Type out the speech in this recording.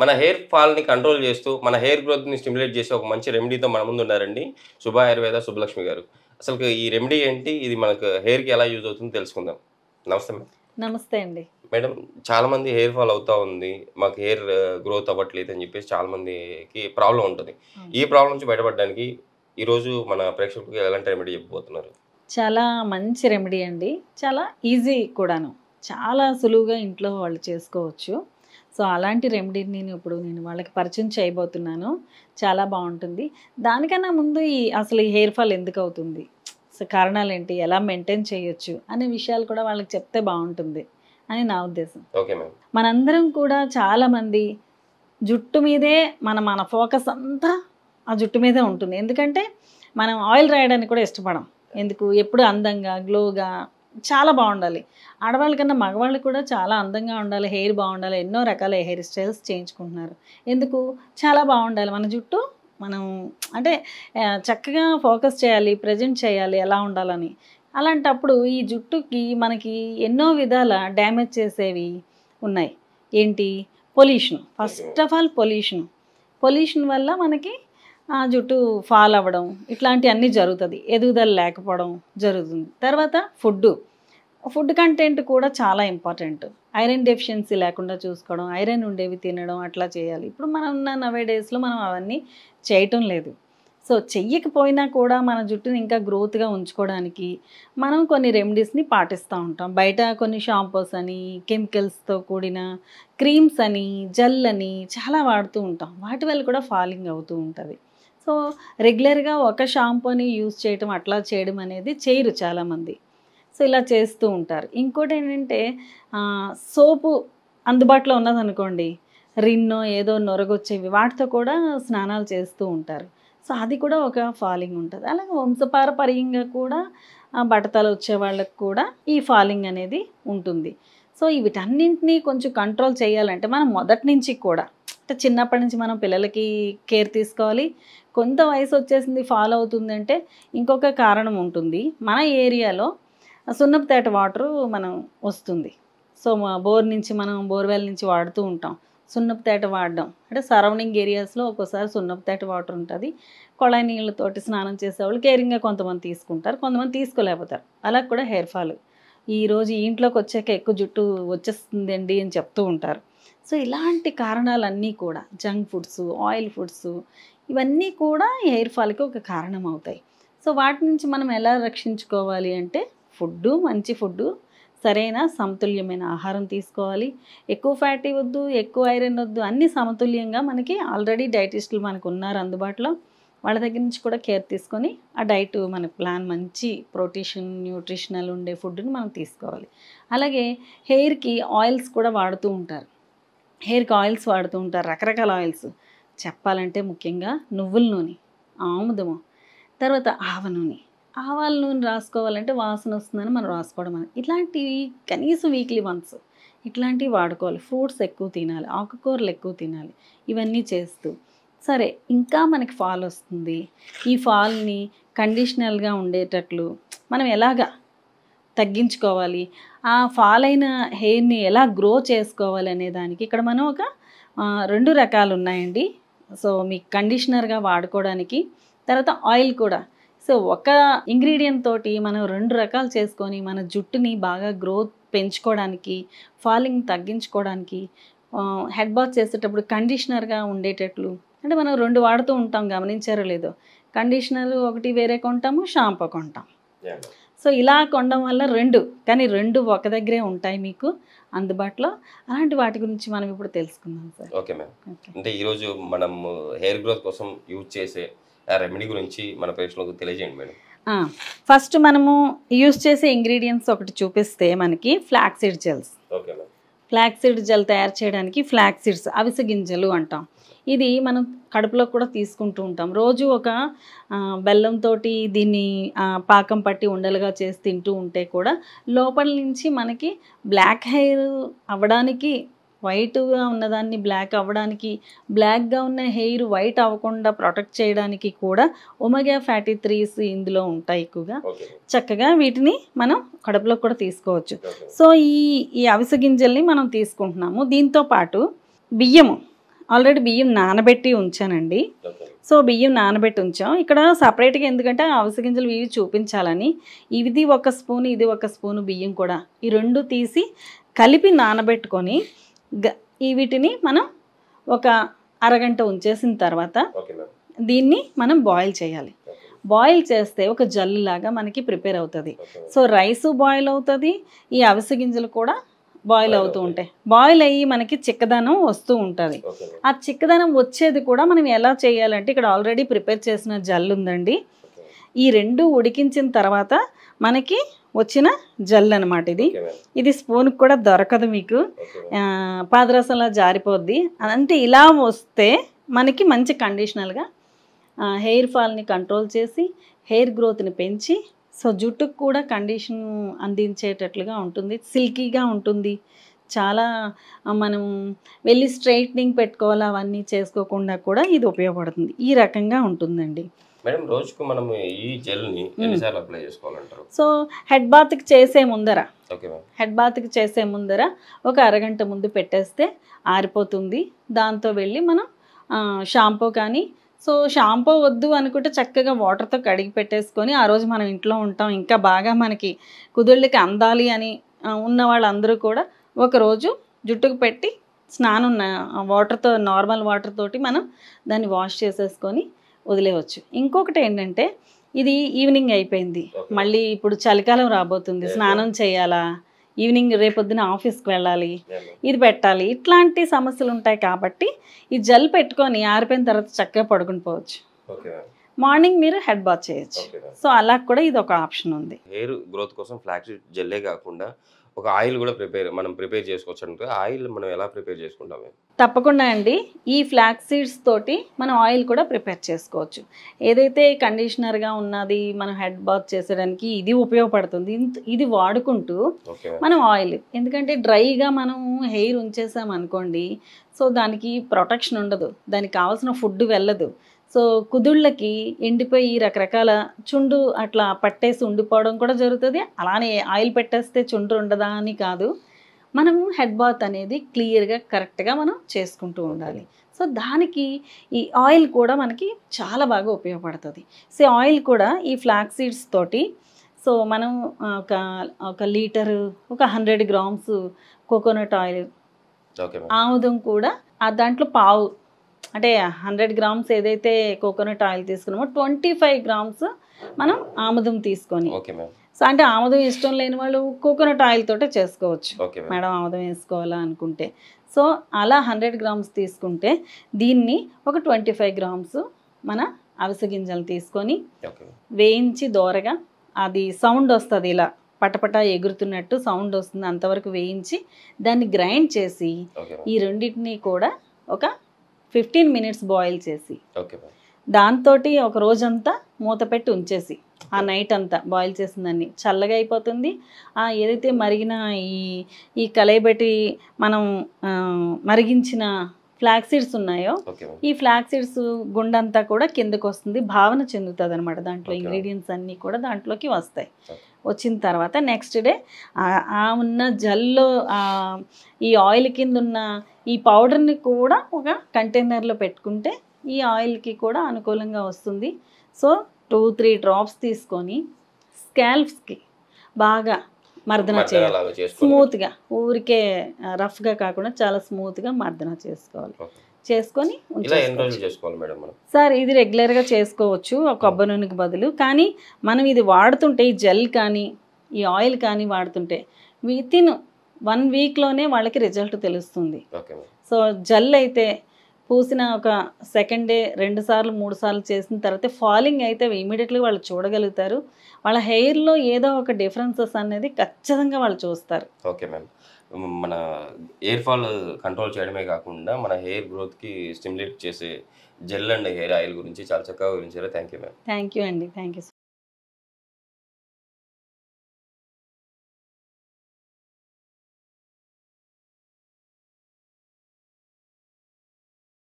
మన హెయిర్ ఫాల్ని కంట్రోల్ చేస్తూ మన హెయిర్ గ్రోత్ని స్టిమ్యులేట్ చేసే ఒక మంచి రెమెడీతో మన ముందు ఉన్నారండి శుభ ఆయుర్వేద శుభలక్ష్మి గారు అసలు ఈ రెమెడీ ఏంటి ఇది మనకు హెయిర్కి ఎలా యూజ్ అవుతుందో తెలుసుకుందాం నమస్తే మేడం నమస్తే అండి మేడం చాలామంది హెయిర్ ఫాల్ అవుతూ ఉంది మాకు హెయిర్ గ్రోత్ అవ్వట్లేదు అని చెప్పేసి చాలామందికి ప్రాబ్లం ఉంటుంది ఈ ప్రాబ్లం నుంచి బయటపడడానికి ఈరోజు మన ప్రేక్షకులకు ఎలాంటి రెమెడీ చెప్పబోతున్నారు చాలా మంచి రెమెడీ అండి చాలా ఈజీ కూడాను చాలా సులువుగా ఇంట్లో వాళ్ళు చేసుకోవచ్చు సో అలాంటి రెమెడీని నేను ఇప్పుడు నేను వాళ్ళకి పరిచయం చేయబోతున్నాను చాలా బాగుంటుంది దానికన్నా ముందు ఈ అసలు ఈ హెయిర్ ఫాల్ ఎందుకు అవుతుంది సో కారణాలు ఏంటి ఎలా మెయింటైన్ చేయొచ్చు అనే విషయాలు కూడా వాళ్ళకి చెప్తే బాగుంటుంది అని నా ఉద్దేశం మనందరం కూడా చాలామంది జుట్టు మీదే మన మన ఫోకస్ అంతా ఆ జుట్టు మీదే ఉంటుంది ఎందుకంటే మనం ఆయిల్ రాయడానికి కూడా ఇష్టపడం ఎందుకు ఎప్పుడు అందంగా గ్లోగా చాలా బాగుండాలి ఆడవాళ్ళ కన్నా మగవాళ్ళు కూడా చాలా అందంగా ఉండాలి హెయిర్ బాగుండాలి ఎన్నో రకాల హెయిర్ స్టైల్స్ చేయించుకుంటున్నారు ఎందుకు చాలా బాగుండాలి మన జుట్టు మనం అంటే చక్కగా ఫోకస్ చేయాలి ప్రజెంట్ చేయాలి ఎలా ఉండాలని అలాంటప్పుడు ఈ జుట్టుకి మనకి ఎన్నో విధాల డ్యామేజ్ చేసేవి ఉన్నాయి ఏంటి pollution first of all pollution pollution వల్ల మనకి ఆ జుట్టు ఫాల్ అవ్వడం ఇట్లాంటివన్నీ జరుగుతుంది ఎదుగుదల లేకపోవడం జరుగుతుంది తర్వాత ఫుడ్ ఫుడ్ కంటెంట్ కూడా చాలా ఇంపార్టెంట్ ఐరన్ డెఫిషియన్సీ లేకుండా చూసుకోవడం ఐరన్ ఉండేవి తినడం అట్లా చేయాలి ఇప్పుడు మనం ఉన్న నవే డేస్లో మనం అవన్నీ చేయటం లేదు సో చెయ్యకపోయినా కూడా మన జుట్టుని ఇంకా గ్రోత్గా ఉంచుకోవడానికి మనం కొన్ని రెమెడీస్ని పాటిస్తూ ఉంటాం బయట కొన్ని షాంపూస్ అని కెమికల్స్తో కూడిన క్రీమ్స్ అని జెల్ అని చాలా వాడుతూ ఉంటాం వాటి వల్ల కూడా ఫాలింగ్ అవుతూ ఉంటుంది సో రెగ్యులర్గా ఒక షాంపూని యూజ్ చేయడం అట్లా చేయడం అనేది చేయరు చాలామంది సో ఇలా చేస్తూ ఉంటారు ఇంకోటి ఏంటంటే సోపు అందుబాటులో ఉన్నదనుకోండి రిన్నో ఏదో నొరగొచ్చేవి వాటితో కూడా స్నానాలు చేస్తూ ఉంటారు సో అది కూడా ఒక ఫాలింగ్ ఉంటుంది అలాగే వంశపారపర్యంగా కూడా బట్టతలు వచ్చే వాళ్ళకు కూడా ఈ ఫాలింగ్ అనేది ఉంటుంది సో వీటన్నింటినీ కొంచెం కంట్రోల్ చేయాలంటే మనం మొదటి నుంచి కూడా చిన్నప్పటి నుంచి మనం పిల్లలకి కేర్ తీసుకోవాలి కొంత వయసు వచ్చేసింది ఫాలో అవుతుంది అంటే ఇంకొక కారణం ఉంటుంది మన ఏరియాలో సున్నపుతేట వాటరు మనం వస్తుంది సో బోర్ నుంచి మనం బోర్వెల్ నుంచి వాడుతూ ఉంటాం సున్నపుతేట వాడడం అంటే సరౌండింగ్ ఏరియాస్లో ఒక్కోసారి సున్నపుతేట వాటర్ ఉంటుంది కొళాయి నీళ్ళతోటి స్నానం చేసేవాళ్ళు కేరింగ్గా కొంతమంది తీసుకుంటారు కొంతమంది తీసుకోలేకపోతారు అలా కూడా హెయిర్ ఫాల్ ఈరోజు ఇంట్లోకి వచ్చాక ఎక్కువ జుట్టు వచ్చేస్తుందండి అని చెప్తూ ఉంటారు సో ఇలాంటి కారణాలన్నీ కూడా జంక్ ఫుడ్స్ ఆయిల్ ఫుడ్స్ ఇవన్నీ కూడా హెయిర్ ఫాల్కి ఒక కారణం అవుతాయి సో వాటి నుంచి మనం ఎలా రక్షించుకోవాలి అంటే ఫుడ్ మంచి ఫుడ్ సరైన సమతుల్యమైన ఆహారం తీసుకోవాలి ఎక్కువ ఫ్యాటీ వద్దు ఎక్కువ ఐరన్ వద్దు అన్ని సమతుల్యంగా మనకి ఆల్రెడీ డైటిస్టులు మనకు ఉన్నారు అందుబాటులో వాళ్ళ దగ్గర నుంచి కూడా కేర్ తీసుకొని ఆ డైట్ మన ప్లాన్ మంచి ప్రోటీషన్ న్యూట్రిషనల్ ఉండే ఫుడ్ని మనం తీసుకోవాలి అలాగే హెయిర్కి ఆయిల్స్ కూడా వాడుతూ ఉంటారు హెయిర్కి ఆయిల్స్ వాడుతూ ఉంటారు రకరకాల ఆయిల్స్ చెప్పాలంటే ముఖ్యంగా నువ్వుల నూనె ఆముదము తర్వాత ఆవ నూనె ఆవాల నూనె రాసుకోవాలంటే వాసన వస్తుందని మనం రాసుకోవడం అని ఇట్లాంటివి కనీసం వీక్లీ వన్స్ ఇట్లాంటివి వాడుకోవాలి ఫ్రూట్స్ ఎక్కువ తినాలి ఆకుకూరలు ఎక్కువ తినాలి ఇవన్నీ చేస్తూ సరే ఇంకా మనకి ఫాల్ వస్తుంది ఈ ఫాల్ని కండిషనల్గా ఉండేటట్లు మనం ఎలాగా తగ్గించుకోవాలి ఆ ఫాల్ అయిన హెయిర్ని ఎలా గ్రో చేసుకోవాలి అనే దానికి ఇక్కడ మనం ఒక రెండు రకాలు ఉన్నాయండి సో మీకు కండిషనర్గా వాడుకోవడానికి తర్వాత ఆయిల్ కూడా సో ఒక ఇంగ్రీడియంట్ తోటి మనం రెండు రకాలు చేసుకొని మన జుట్టుని బాగా గ్రోత్ పెంచుకోవడానికి ఫాలింగ్ తగ్గించుకోవడానికి హెడ్ బాత్ చేసేటప్పుడు కండిషనర్గా ఉండేటట్లు అంటే మనం రెండు వాడుతూ ఉంటాం గమనించారో లేదో కండిషనర్ ఒకటి వేరే కొంటాము షాంపూ కొంటాం సో ఇలా కొనడం వల్ల రెండు కానీ రెండు ఒక దగ్గరే ఉంటాయి మీకు అందుబాటులో అలాంటి వాటి గురించి మనం ఇప్పుడు తెలుసుకుందాం సార్ ఓకే మ్యామ్ అంటే ఈరోజు మనం హెయిర్ గ్రోత్ కోసం యూజ్ చేసే రెమెడీ గురించి మన ప్రేక్షకులకు తెలియజేయండి మేడం ఫస్ట్ మనము యూజ్ చేసే ఇంగ్రీడియంట్స్ ఒకటి చూపిస్తే మనకి ఫ్లాక్సిడ్ జెల్స్ ఫ్లాక్సిడ్ జెల్ తయారు చేయడానికి ఫ్లాక్సిడ్స్ అవిసె గింజలు అంటాం ఇది మనం కడుపులో కూడా తీసుకుంటూ ఉంటాం రోజు ఒక బెల్లంతో దీన్ని పాకం పట్టి ఉండలుగా చేసి తింటూ ఉంటే కూడా లోపల నుంచి మనకి బ్లాక్ హెయిర్ అవ్వడానికి వైట్గా ఉన్నదాన్ని బ్లాక్ అవ్వడానికి బ్లాక్గా ఉన్న హెయిర్ వైట్ అవ్వకుండా ప్రొటెక్ట్ చేయడానికి కూడా ఒమగా ఫ్యాటీ త్రీస్ ఇందులో ఉంటాయి ఎక్కువగా చక్కగా వీటిని మనం కడుపులో కూడా తీసుకోవచ్చు సో ఈ ఈ అవిస గింజల్ని మనం తీసుకుంటున్నాము దీంతో పాటు బియ్యము ఆల్రెడీ బియ్యం నానబెట్టి ఉంచానండి సో బియ్యం నానబెట్టి ఉంచాం ఇక్కడ సపరేట్గా ఎందుకంటే అవసర గింజలు ఇవి చూపించాలని ఇది ఒక స్పూన్ ఇది ఒక స్పూన్ బియ్యం కూడా ఈ రెండు తీసి కలిపి నానబెట్టుకొని ఈ వీటిని మనం ఒక అరగంట ఉంచేసిన తర్వాత దీన్ని మనం బాయిల్ చేయాలి బాయిల్ చేస్తే ఒక జల్లులాగా మనకి ప్రిపేర్ అవుతుంది సో రైసు బాయిల్ అవుతుంది ఈ అవిసె గింజలు కూడా బాయిల్ అవుతూ ఉంటాయి బాయిల్ అయ్యి మనకి చిక్కదనం వస్తూ ఉంటుంది ఆ చిక్కదనం వచ్చేది కూడా మనం ఎలా చేయాలంటే ఇక్కడ ఆల్రెడీ ప్రిపేర్ చేసిన జల్లు ఉందండి ఈ రెండు ఉడికించిన తర్వాత మనకి వచ్చిన జల్ అనమాట ఇది ఇది స్పూన్ కూడా దొరకదు మీకు పాదరసంలో జారిపోద్ది అంటే ఇలా వస్తే మనకి మంచి కండిషనల్గా హెయిర్ ఫాల్ని కంట్రోల్ చేసి హెయిర్ గ్రోత్ని పెంచి సో జుట్టుకు కూడా కండిషన్ అందించేటట్లుగా ఉంటుంది సిల్కీగా ఉంటుంది చాలా మనం వెళ్ళి స్ట్రైట్నింగ్ పెట్టుకోవాలి అవన్నీ చేసుకోకుండా కూడా ఇది ఉపయోగపడుతుంది ఈ రకంగా ఉంటుందండి మేడం రోజుకు మనం ఈ జెల్ని ఎన్నిసార్లు అప్లై చేసుకోవాలంటారు సో హెడ్ బాత్కి చేసే ముందర హెడ్ బాత్కి చేసే ముందర ఒక అరగంట ముందు పెట్టేస్తే ఆరిపోతుంది దాంతో వెళ్ళి మనం షాంపూ కానీ సో షాంపూ వద్దు అనుకుంటే చక్కగా వాటర్తో కడిగి పెట్టేసుకొని ఆ రోజు మనం ఇంట్లో ఉంటాం ఇంకా బాగా మనకి కుదుళ్ళకి అందాలి అని ఉన్న వాళ్ళందరూ కూడా ఒకరోజు జుట్టుకు పెట్టి స్నానం వాటర్తో నార్మల్ వాటర్ తోటి మనం దాన్ని వాష్ చేసేసుకొని వదిలేయవచ్చు ఇంకొకటి ఏంటంటే ఇది ఈవినింగ్ అయిపోయింది మళ్ళీ ఇప్పుడు చలికాలం రాబోతుంది స్నానం చేయాలా ఈవినింగ్ రేపొద్దున ఆఫీస్కి వెళ్ళాలి ఇది పెట్టాలి ఇట్లాంటి సమస్యలు ఉంటాయి కాబట్టి ఈ జెల్ పెట్టుకొని ఆరిపోయిన తర్వాత చక్కగా పడుకుని పోవచ్చు మార్నింగ్ మీరు హెడ్ బాత్ చేయొచ్చు సో అలా కూడా ఇది ఒక ఆప్షన్ ఉంది హెయిర్ గ్రోత్ కోసం ఫ్లాక్సీడ్ జల్లే కాకుండా ఒక ఆయిల్ కూడా ప్రిపేర్ మనం ప్రిపేర్ చేసుకోవచ్చు అంటే ఆయిల్ మనం ఎలా ప్రిపేర్ చేసుకుంటాం తప్పకుండా అండి ఈ ఫ్లాక్స్ సీడ్స్ తోటి మనం ఆయిల్ కూడా ప్రిపేర్ చేసుకోవచ్చు ఏదైతే కండిషనర్గా ఉన్నది మనం హెడ్ బాత్ చేసేయడానికి ఇది ఉపయోగపడుతుంది ఇది వాడుకుంటూ మనం ఆయిల్ ఎందుకంటే డ్రైగా మనం హెయిర్ ఉంచేసాం అనుకోండి సో దానికి ప్రొటెక్షన్ ఉండదు దానికి కావాల్సిన ఫుడ్ వెళ్ళదు సో కుదుళ్ళకి ఎండిపోయి రకరకాల చుండు అట్లా పట్టేసి ఉండిపోవడం కూడా జరుగుతుంది అలానే ఆయిల్ పెట్టేస్తే చుండ్రు ఉండదా అని కాదు మనం హెడ్ బాత్ అనేది క్లియర్గా కరెక్ట్గా మనం చేసుకుంటూ ఉండాలి సో దానికి ఈ ఆయిల్ కూడా మనకి చాలా బాగా ఉపయోగపడుతుంది సో ఆయిల్ కూడా ఈ ఫ్లాక్ సీడ్స్ తోటి సో మనం ఒక ఒక లీటరు ఒక హండ్రెడ్ గ్రామ్స్ కోకోనట్ ఆయిల్ ఆముదం కూడా దాంట్లో పావు అంటే హండ్రెడ్ గ్రామ్స్ ఏదైతే కోకోనట్ ఆయిల్ తీసుకున్నామో ట్వంటీ ఫైవ్ గ్రామ్స్ మనం ఆముదం తీసుకొని సో అంటే ఆముదం ఇష్టం లేని వాళ్ళు కోకోనట్ ఆయిల్ తోటే చేసుకోవచ్చు మేడం ఆముదం వేసుకోవాలా అనుకుంటే సో అలా హండ్రెడ్ గ్రామ్స్ తీసుకుంటే దీన్ని ఒక ట్వంటీ ఫైవ్ గ్రామ్స్ మన అవిసె గింజలు తీసుకొని వేయించి దోరగా అది సౌండ్ వస్తుంది ఇలా పటపట ఎగురుతున్నట్టు సౌండ్ వస్తుంది అంతవరకు వేయించి దాన్ని గ్రైండ్ చేసి ఈ రెండింటిని కూడా ఒక ఫిఫ్టీన్ మినిట్స్ బాయిల్ చేసి దాంతో ఒక రోజంతా మూత పెట్టి ఉంచేసి ఆ నైట్ అంతా బాయిల్ చేసిందని చల్లగా అయిపోతుంది ఆ ఏదైతే మరిగిన ఈ ఈ కలయబెట్టి మనం మరిగించిన ఫ్లాక్ సీడ్స్ ఉన్నాయో ఈ ఫ్లాక్ సీడ్స్ గుండంతా కూడా కిందకు వస్తుంది భావన చెందుతుంది అనమాట దాంట్లో ఇంగ్రీడియంట్స్ అన్నీ కూడా దాంట్లోకి వస్తాయి వచ్చిన తర్వాత నెక్స్ట్ డే ఆ ఉన్న జల్లో ఈ ఆయిల్ కింద ఉన్న ఈ పౌడర్ని కూడా ఒక కంటైనర్లో పెట్టుకుంటే ఈ ఆయిల్కి కూడా అనుకూలంగా వస్తుంది సో టూ త్రీ డ్రాప్స్ తీసుకొని స్కాల్ప్స్కి బాగా మర్దన చేయాలి స్మూత్గా ఊరికే రఫ్గా కాకుండా చాలా స్మూత్గా మర్దన చేసుకోవాలి చేసుకొని సార్ ఇది రెగ్యులర్గా చేసుకోవచ్చు కొబ్బరి నూనెకి బదులు కానీ మనం ఇది వాడుతుంటే ఈ జెల్ కానీ ఈ ఆయిల్ కానీ వాడుతుంటే విత్ ఇన్ వన్ వీక్లోనే వాళ్ళకి రిజల్ట్ తెలుస్తుంది సో జెల్ అయితే పూసిన ఒక సెకండ్ డే రెండు సార్లు మూడు సార్లు చేసిన తర్వాత ఫాలింగ్ అయితే ఇమీడియట్లీ వాళ్ళు చూడగలుగుతారు వాళ్ళ హెయిర్లో ఏదో ఒక డిఫరెన్సెస్ అనేది ఖచ్చితంగా వాళ్ళు చూస్తారు ఓకే మ్యామ్ మన హెయిర్ ఫాల్ కంట్రోల్ చేయడమే కాకుండా మన హెయిర్ గ్రోత్కి స్టిమ్యులేట్ చేసే జెల్ అండ్ హెయిర్ ఆయిల్ గురించి చాలా చక్కగా వివరించారు thank you ma'am thank you అండి థ్యాంక్ యూ